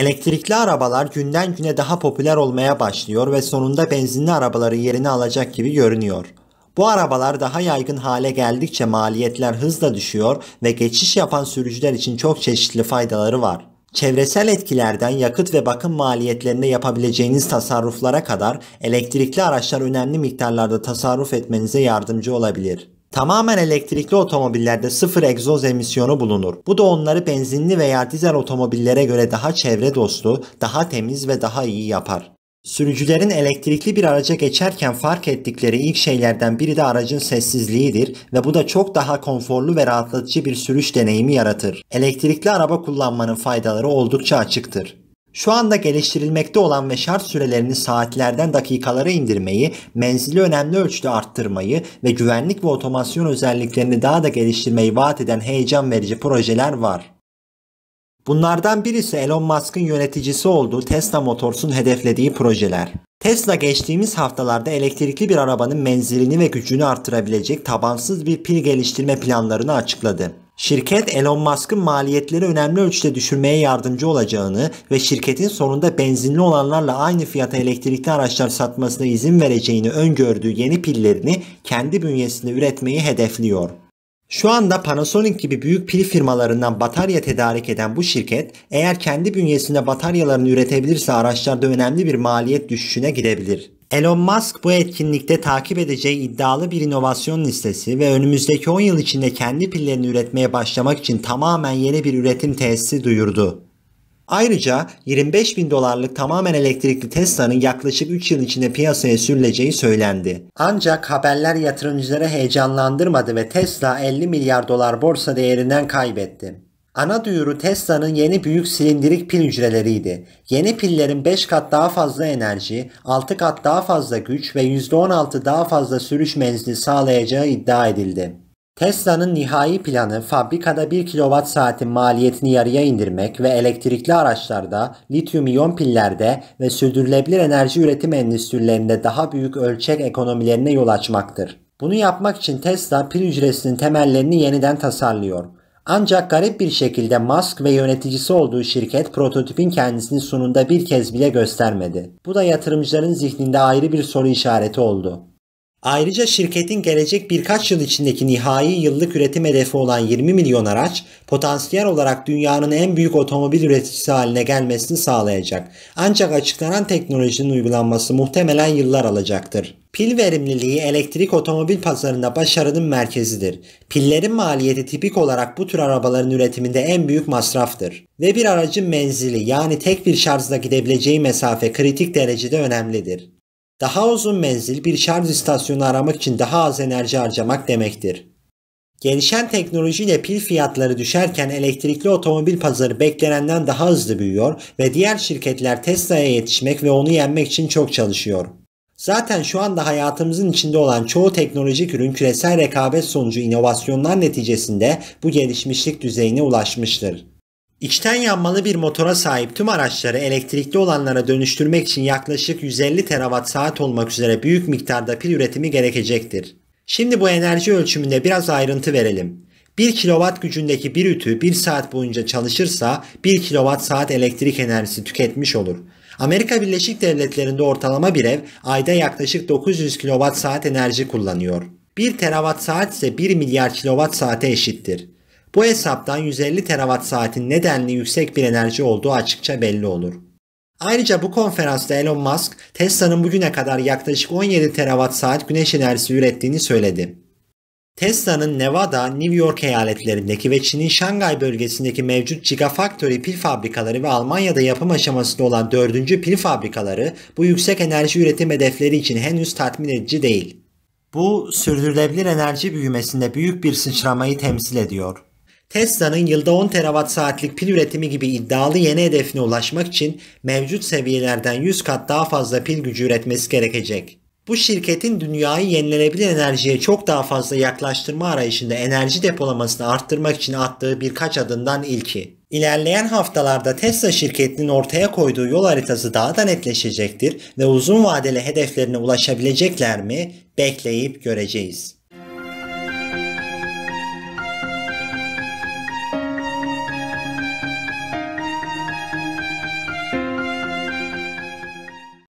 Elektrikli arabalar günden güne daha popüler olmaya başlıyor ve sonunda benzinli arabaları yerini alacak gibi görünüyor. Bu arabalar daha yaygın hale geldikçe maliyetler hızla düşüyor ve geçiş yapan sürücüler için çok çeşitli faydaları var. Çevresel etkilerden yakıt ve bakım maliyetlerinde yapabileceğiniz tasarruflara kadar elektrikli araçlar önemli miktarlarda tasarruf etmenize yardımcı olabilir. Tamamen elektrikli otomobillerde sıfır egzoz emisyonu bulunur. Bu da onları benzinli veya dizel otomobillere göre daha çevre dostu, daha temiz ve daha iyi yapar. Sürücülerin elektrikli bir araca geçerken fark ettikleri ilk şeylerden biri de aracın sessizliğidir ve bu da çok daha konforlu ve rahatlatıcı bir sürüş deneyimi yaratır. Elektrikli araba kullanmanın faydaları oldukça açıktır. Şu anda geliştirilmekte olan ve şart sürelerini saatlerden dakikalara indirmeyi, menzili önemli ölçüde arttırmayı ve güvenlik ve otomasyon özelliklerini daha da geliştirmeyi vaat eden heyecan verici projeler var. Bunlardan birisi Elon Musk'ın yöneticisi olduğu Tesla Motors'un hedeflediği projeler. Tesla geçtiğimiz haftalarda elektrikli bir arabanın menzilini ve gücünü artırabilecek tabansız bir pil geliştirme planlarını açıkladı. Şirket Elon Musk'ın maliyetleri önemli ölçüde düşürmeye yardımcı olacağını ve şirketin sonunda benzinli olanlarla aynı fiyata elektrikli araçlar satmasına izin vereceğini öngördüğü yeni pillerini kendi bünyesinde üretmeyi hedefliyor. Şu anda Panasonic gibi büyük pil firmalarından batarya tedarik eden bu şirket eğer kendi bünyesinde bataryalarını üretebilirse araçlarda önemli bir maliyet düşüşüne gidebilir. Elon Musk bu etkinlikte takip edeceği iddialı bir inovasyon listesi ve önümüzdeki 10 yıl içinde kendi pillerini üretmeye başlamak için tamamen yeni bir üretim tesisi duyurdu. Ayrıca 25 bin dolarlık tamamen elektrikli Tesla'nın yaklaşık 3 yıl içinde piyasaya sürüleceği söylendi. Ancak haberler yatırımcıları heyecanlandırmadı ve Tesla 50 milyar dolar borsa değerinden kaybetti. Ana duyuru Tesla'nın yeni büyük silindirik pil hücreleriydi. Yeni pillerin 5 kat daha fazla enerji, 6 kat daha fazla güç ve %16 daha fazla sürüş menzili sağlayacağı iddia edildi. Tesla'nın nihai planı fabrikada 1 kWh saatin maliyetini yarıya indirmek ve elektrikli araçlarda, lityum iyon pillerde ve sürdürülebilir enerji üretim endüstrilerinde daha büyük ölçek ekonomilerine yol açmaktır. Bunu yapmak için Tesla pil hücresinin temellerini yeniden tasarlıyor. Ancak garip bir şekilde Musk ve yöneticisi olduğu şirket prototipin kendisini sununda bir kez bile göstermedi. Bu da yatırımcıların zihninde ayrı bir soru işareti oldu. Ayrıca şirketin gelecek birkaç yıl içindeki nihai yıllık üretim hedefi olan 20 milyon araç potansiyel olarak dünyanın en büyük otomobil üreticisi haline gelmesini sağlayacak. Ancak açıklanan teknolojinin uygulanması muhtemelen yıllar alacaktır. Pil verimliliği elektrik otomobil pazarında başarının merkezidir. Pillerin maliyeti tipik olarak bu tür arabaların üretiminde en büyük masraftır. Ve bir aracın menzili yani tek bir şarjla gidebileceği mesafe kritik derecede önemlidir. Daha uzun menzil bir şarj istasyonu aramak için daha az enerji harcamak demektir. Gelişen teknolojiyle pil fiyatları düşerken elektrikli otomobil pazarı beklenenden daha hızlı büyüyor ve diğer şirketler Tesla'ya yetişmek ve onu yenmek için çok çalışıyor. Zaten şu anda hayatımızın içinde olan çoğu teknolojik ürün küresel rekabet sonucu inovasyonlar neticesinde bu gelişmişlik düzeyine ulaşmıştır. İçten yanmalı bir motora sahip tüm araçları elektrikli olanlara dönüştürmek için yaklaşık 150 terawatt saat olmak üzere büyük miktarda pil üretimi gerekecektir. Şimdi bu enerji ölçümünde biraz ayrıntı verelim. 1 kilowatt gücündeki bir ütü 1 saat boyunca çalışırsa 1 kilowatt saat elektrik enerjisi tüketmiş olur. Amerika Birleşik Devletleri'nde ortalama bir ev ayda yaklaşık 900 saat enerji kullanıyor. 1 terawatt saat ise 1 milyar kilowatt saate eşittir. Bu hesaptan 150 terawatt saatin nedenli yüksek bir enerji olduğu açıkça belli olur. Ayrıca bu konferansta Elon Musk, Tesla'nın bugüne kadar yaklaşık 17 terawatt saat güneş enerjisi ürettiğini söyledi. Tesla'nın Nevada, New York eyaletlerindeki ve Çin'in Şangay bölgesindeki mevcut Gigafactory pil fabrikaları ve Almanya'da yapım aşamasında olan dördüncü pil fabrikaları bu yüksek enerji üretim hedefleri için henüz tatmin edici değil. Bu sürdürülebilir enerji büyümesinde büyük bir sıçramayı temsil ediyor. Tesla'nın yılda 10 terawatt saatlik pil üretimi gibi iddialı yeni hedefine ulaşmak için mevcut seviyelerden 100 kat daha fazla pil gücü üretmesi gerekecek. Bu şirketin dünyayı yenilenebilir enerjiye çok daha fazla yaklaştırma arayışında enerji depolamasını arttırmak için attığı birkaç adından ilki. İlerleyen haftalarda Tesla şirketinin ortaya koyduğu yol haritası daha da netleşecektir ve uzun vadeli hedeflerine ulaşabilecekler mi bekleyip göreceğiz.